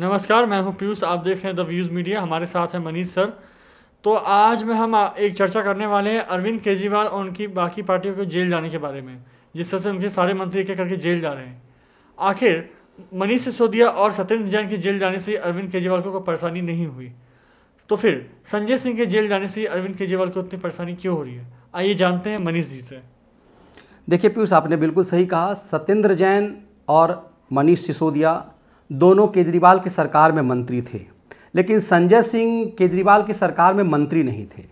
नमस्कार मैं हूं पीयूष आप देख रहे हैं द व्यूज़ मीडिया हमारे साथ हैं मनीष सर तो आज में हम एक चर्चा करने वाले हैं अरविंद केजरीवाल और उनकी बाकी पार्टियों के जेल जाने के बारे में जिस तरह से उनके सारे मंत्री एक करके जेल जा रहे हैं आखिर मनीष सिसोदिया और सत्येंद्र जैन के जेल जाने से अरविंद केजरीवाल को कोई परेशानी नहीं हुई तो फिर संजय सिंह के जेल जाने से अरविंद केजरीवाल को उतनी परेशानी क्यों हो रही है आइए जानते हैं मनीष जी से देखिए पीयूष आपने बिल्कुल सही कहा सत्येंद्र जैन और मनीष सिसोदिया दोनों केजरीवाल की सरकार में मंत्री थे लेकिन संजय सिंह केजरीवाल की सरकार में मंत्री नहीं थे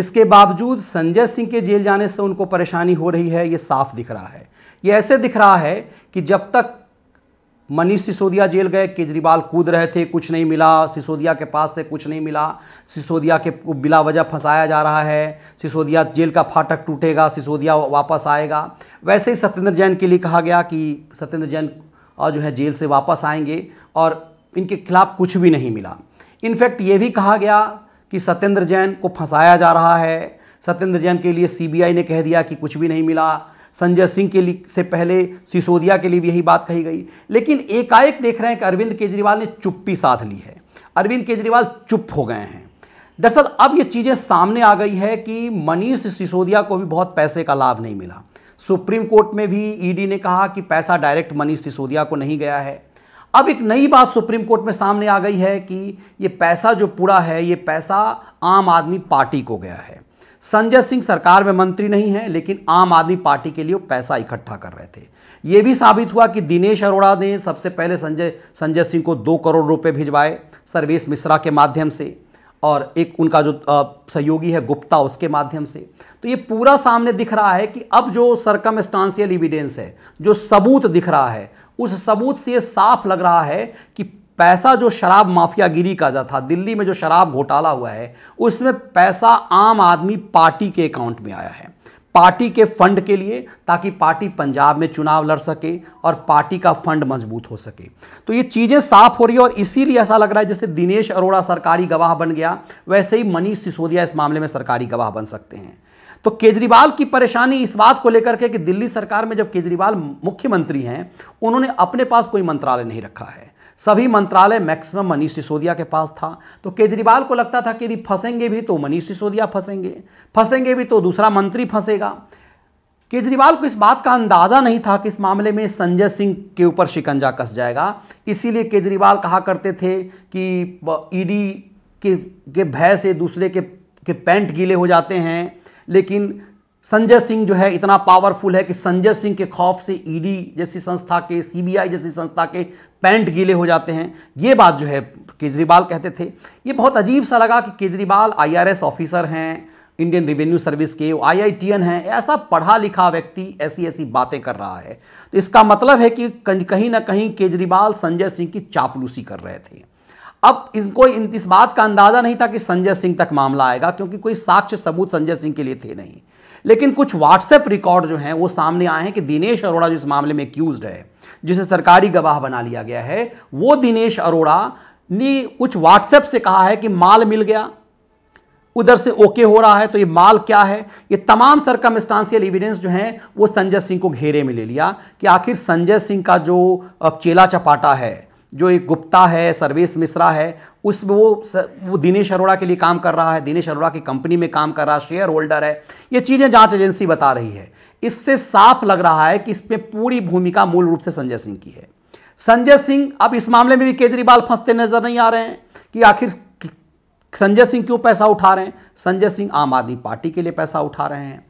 इसके बावजूद संजय सिंह के जेल जाने से उनको परेशानी हो रही है ये साफ दिख रहा है ये ऐसे दिख रहा है कि जब तक मनीष सिसोदिया जेल गए केजरीवाल कूद रहे थे कुछ नहीं मिला सिसोदिया के पास से कुछ नहीं मिला सिसोदिया के बिला वजह फंसाया जा रहा है सिसोदिया जेल का फाटक टूटेगा सिसोदिया वापस आएगा वैसे ही सत्येंद्र जैन के लिए कहा गया कि सत्येंद्र जैन और जो है जेल से वापस आएंगे और इनके खिलाफ कुछ भी नहीं मिला इनफैक्ट ये भी कहा गया कि सत्येंद्र जैन को फंसाया जा रहा है सत्येंद्र जैन के लिए सीबीआई ने कह दिया कि कुछ भी नहीं मिला संजय सिंह के लिए से पहले सिसोदिया के लिए भी यही बात कही गई लेकिन एकाएक देख रहे हैं कि अरविंद केजरीवाल ने चुप्पी साथ ली है अरविंद केजरीवाल चुप हो गए हैं दरअसल अब ये चीज़ें सामने आ गई है कि मनीष सिसोदिया को भी बहुत पैसे का लाभ नहीं मिला सुप्रीम कोर्ट में भी ईडी ने कहा कि पैसा डायरेक्ट मनीष सिसोदिया को नहीं गया है अब एक नई बात सुप्रीम कोर्ट में सामने आ गई है कि ये पैसा जो पूरा है ये पैसा आम आदमी पार्टी को गया है संजय सिंह सरकार में मंत्री नहीं है लेकिन आम आदमी पार्टी के लिए वो पैसा इकट्ठा कर रहे थे ये भी साबित हुआ कि दिनेश अरोड़ा ने सबसे पहले संजय संजय सिंह को दो करोड़ रुपए भिजवाए सर्वेश मिश्रा के माध्यम से और एक उनका जो सहयोगी है गुप्ता उसके माध्यम से तो ये पूरा सामने दिख रहा है कि अब जो सरकम स्टांसियल इविडेंस है जो सबूत दिख रहा है उस सबूत से ये साफ लग रहा है कि पैसा जो शराब माफियागिरी का जा था दिल्ली में जो शराब घोटाला हुआ है उसमें पैसा आम आदमी पार्टी के अकाउंट में आया है पार्टी के फंड के लिए ताकि पार्टी पंजाब में चुनाव लड़ सके और पार्टी का फंड मजबूत हो सके तो ये चीज़ें साफ हो रही है और इसीलिए ऐसा लग रहा है जैसे दिनेश अरोड़ा सरकारी गवाह बन गया वैसे ही मनीष सिसोदिया इस मामले में सरकारी गवाह बन सकते हैं तो केजरीवाल की परेशानी इस बात को लेकर के कि दिल्ली सरकार में जब केजरीवाल मुख्यमंत्री हैं उन्होंने अपने पास कोई मंत्रालय नहीं रखा है सभी मंत्रालय मैक्सिमम मनीष सिसोदिया के पास था तो केजरीवाल को लगता था कि यदि फंसेंगे भी तो मनीष सिसोदिया फंसेंगे फंसेंगे भी तो दूसरा मंत्री फंसेगा केजरीवाल को इस बात का अंदाज़ा नहीं था कि इस मामले में संजय सिंह के ऊपर शिकंजा कस जाएगा इसीलिए केजरीवाल कहा करते थे कि ईडी e के के भय से दूसरे के के पैंट गीले हो जाते हैं लेकिन संजय सिंह जो है इतना पावरफुल है कि संजय सिंह के खौफ से ईडी e जैसी संस्था के सीबीआई जैसी संस्था के पैंट गीले हो जाते हैं ये बात जो है केजरीवाल कहते थे ये बहुत अजीब सा लगा कि केजरीवाल आईआरएस ऑफिसर हैं इंडियन रेवेन्यू सर्विस के आईआईटीएन हैं ऐसा पढ़ा लिखा व्यक्ति ऐसी ऐसी बातें कर रहा है तो इसका मतलब है कि कहीं ना कहीं केजरीवाल संजय सिंह की चापलूसी कर रहे थे अब इनको इस बात का अंदाज़ा नहीं था कि संजय सिंह तक मामला आएगा क्योंकि कोई साक्ष्य सबूत संजय सिंह के लिए थे नहीं लेकिन कुछ व्हाट्सएप रिकॉर्ड जो हैं वो सामने आए हैं कि दिनेश अरोड़ा जिस मामले में एक्यूज है जिसे सरकारी गवाह बना लिया गया है वो दिनेश अरोड़ा ने कुछ व्हाट्सएप से कहा है कि माल मिल गया उधर से ओके हो रहा है तो ये माल क्या है ये तमाम सरकम एविडेंस जो हैं वो संजय सिंह को घेरे में ले लिया कि आखिर संजय सिंह का जो चेला चपाटा है जो एक गुप्ता है सर्वेश मिश्रा है उस वो स, वो दिनेश अरोड़ा के लिए काम कर रहा है दिनेश अरोड़ा की कंपनी में काम कर रहा है शेयर होल्डर है ये चीज़ें जांच एजेंसी बता रही है इससे साफ लग रहा है कि इसमें पूरी भूमिका मूल रूप से संजय सिंह की है संजय सिंह अब इस मामले में भी केजरीवाल फंसते नजर नहीं आ रहे हैं कि आखिर संजय सिंह क्यों पैसा उठा रहे हैं संजय सिंह आम आदमी पार्टी के लिए पैसा उठा रहे हैं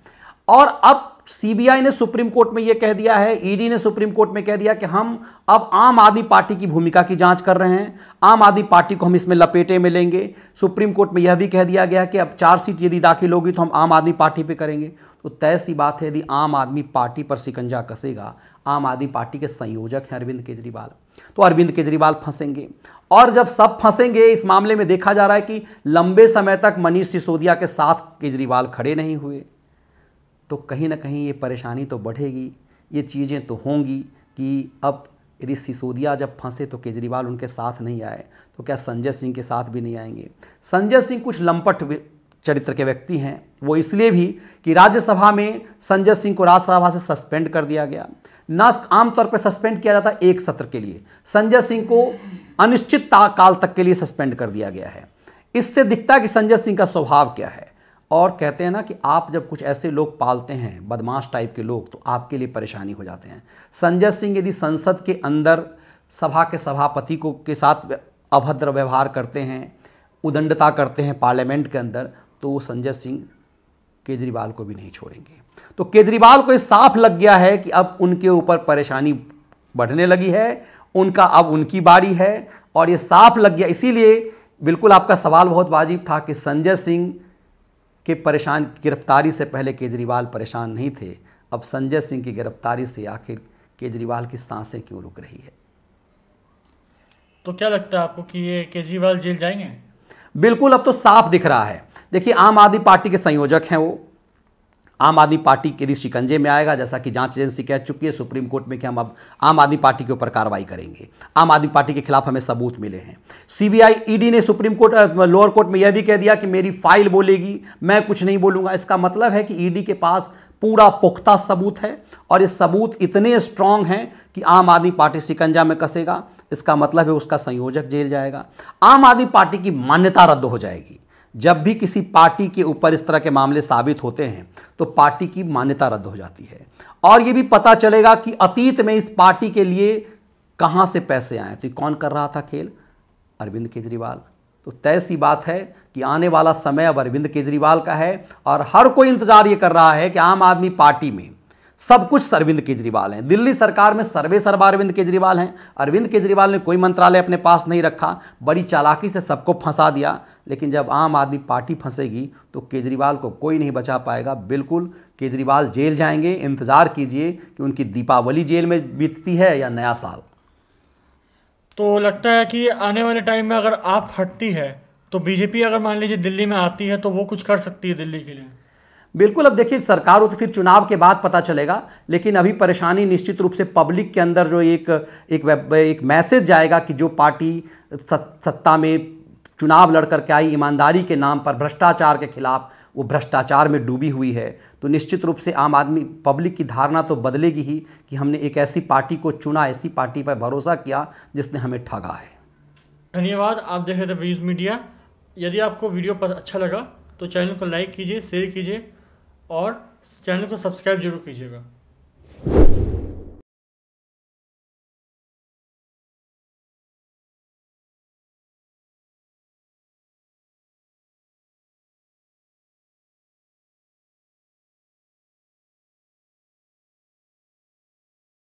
और अब सीबीआई ने सुप्रीम कोर्ट में यह कह दिया है ईडी ने सुप्रीम कोर्ट में कह दिया कि हम अब आम आदमी पार्टी की भूमिका की जांच कर रहे हैं आम आदमी पार्टी को हम इसमें लपेटे में लेंगे सुप्रीम कोर्ट में यह भी कह दिया गया कि अब चार सीट यदि दाखिल होगी तो हम आम आदमी पार्टी पर करेंगे तो तय सी बात है यदि आम आदमी पार्टी पर शिकंजा कसेगा आम आदमी पार्टी के संयोजक हैं अरविंद केजरीवाल तो अरविंद केजरीवाल फंसेंगे और जब सब फंसेंगे इस मामले में देखा जा रहा है कि लंबे समय तक मनीष सिसोदिया के साथ केजरीवाल खड़े नहीं हुए तो कहीं ना कहीं ये परेशानी तो बढ़ेगी ये चीज़ें तो होंगी कि अब यदि सिसोदिया जब फंसे तो केजरीवाल उनके साथ नहीं आए तो क्या संजय सिंह के साथ भी नहीं आएंगे संजय सिंह कुछ लंपट चरित्र के व्यक्ति हैं वो इसलिए भी कि राज्यसभा में संजय सिंह को राज्यसभा से सस्पेंड कर दिया गया न आमतौर पर सस्पेंड किया जाता है एक सत्र के लिए संजय सिंह को अनिश्चित काल तक के लिए सस्पेंड कर दिया गया है इससे दिखता है कि संजय सिंह का स्वभाव क्या है और कहते हैं ना कि आप जब कुछ ऐसे लोग पालते हैं बदमाश टाइप के लोग तो आपके लिए परेशानी हो जाते हैं संजय सिंह यदि संसद के अंदर सभा के सभापति को के साथ अभद्र व्यवहार करते हैं उदंडता करते हैं पार्लियामेंट के अंदर तो वो संजय सिंह केजरीवाल को भी नहीं छोड़ेंगे तो केजरीवाल को ये साफ लग गया है कि अब उनके ऊपर परेशानी बढ़ने लगी है उनका अब उनकी बारी है और ये साफ लग गया इसीलिए बिल्कुल आपका सवाल बहुत वाजिब था कि संजय सिंह कि परेशान गिरफ्तारी से पहले केजरीवाल परेशान नहीं थे अब संजय सिंह की गिरफ्तारी से आखिर केजरीवाल की सांसें क्यों रुक रही है तो क्या लगता है आपको कि ये केजरीवाल जेल जाएंगे बिल्कुल अब तो साफ दिख रहा है देखिए आम आदमी पार्टी के संयोजक हैं वो आम आदमी पार्टी यदि शिकंजे में आएगा जैसा कि जांच एजेंसी कह चुकी है सुप्रीम कोर्ट में कि हम अब आम आदमी पार्टी के ऊपर कार्रवाई करेंगे आम आदमी पार्टी के खिलाफ हमें सबूत मिले हैं सीबीआई ईडी ने सुप्रीम कोर्ट लोअर कोर्ट में यह भी कह दिया कि मेरी फाइल बोलेगी मैं कुछ नहीं बोलूंगा इसका मतलब है कि ईडी के पास पूरा पुख्ता सबूत है और ये सबूत इतने स्ट्रांग हैं कि आम आदमी पार्टी सिकंजा में कसेगा इसका मतलब है उसका संयोजक जेल जाएगा आम आदमी पार्टी की मान्यता रद्द हो जाएगी जब भी किसी पार्टी के ऊपर इस तरह के मामले साबित होते हैं तो पार्टी की मान्यता रद्द हो जाती है और ये भी पता चलेगा कि अतीत में इस पार्टी के लिए कहाँ से पैसे आए तो कौन कर रहा था खेल अरविंद केजरीवाल तो तय सी बात है कि आने वाला समय अब अरविंद केजरीवाल का है और हर कोई इंतजार ये कर रहा है कि आम आदमी पार्टी में सब कुछ अरविंद केजरीवाल हैं दिल्ली सरकार में सर्वे सर्वा अरविंद केजरीवाल हैं अरविंद केजरीवाल ने कोई मंत्रालय अपने पास नहीं रखा बड़ी चालाकी से सबको फंसा दिया लेकिन जब आम आदमी पार्टी फंसेगी तो केजरीवाल को कोई नहीं बचा पाएगा बिल्कुल केजरीवाल जेल जाएंगे इंतज़ार कीजिए कि उनकी दीपावली जेल में बीतती है या नया साल तो लगता है कि आने वाले टाइम में अगर आप हटती है तो बीजेपी अगर मान लीजिए दिल्ली में आती है तो वो कुछ कर सकती है दिल्ली के लिए बिल्कुल अब देखिए सरकार हो तो फिर चुनाव के बाद पता चलेगा लेकिन अभी परेशानी निश्चित रूप से पब्लिक के अंदर जो एक एक एक मैसेज जाएगा कि जो पार्टी सत्ता में चुनाव लड़ कर के आई ईमानदारी के नाम पर भ्रष्टाचार के खिलाफ वो भ्रष्टाचार में डूबी हुई है तो निश्चित रूप से आम आदमी पब्लिक की धारणा तो बदलेगी ही कि हमने एक ऐसी पार्टी को चुना ऐसी पार्टी पर भरोसा किया जिसने हमें ठगा है धन्यवाद आप देख रहे थे व्यूज़ मीडिया यदि आपको वीडियो अच्छा लगा तो चैनल को लाइक कीजिए शेयर कीजिए और चैनल को सब्सक्राइब जरूर कीजिएगा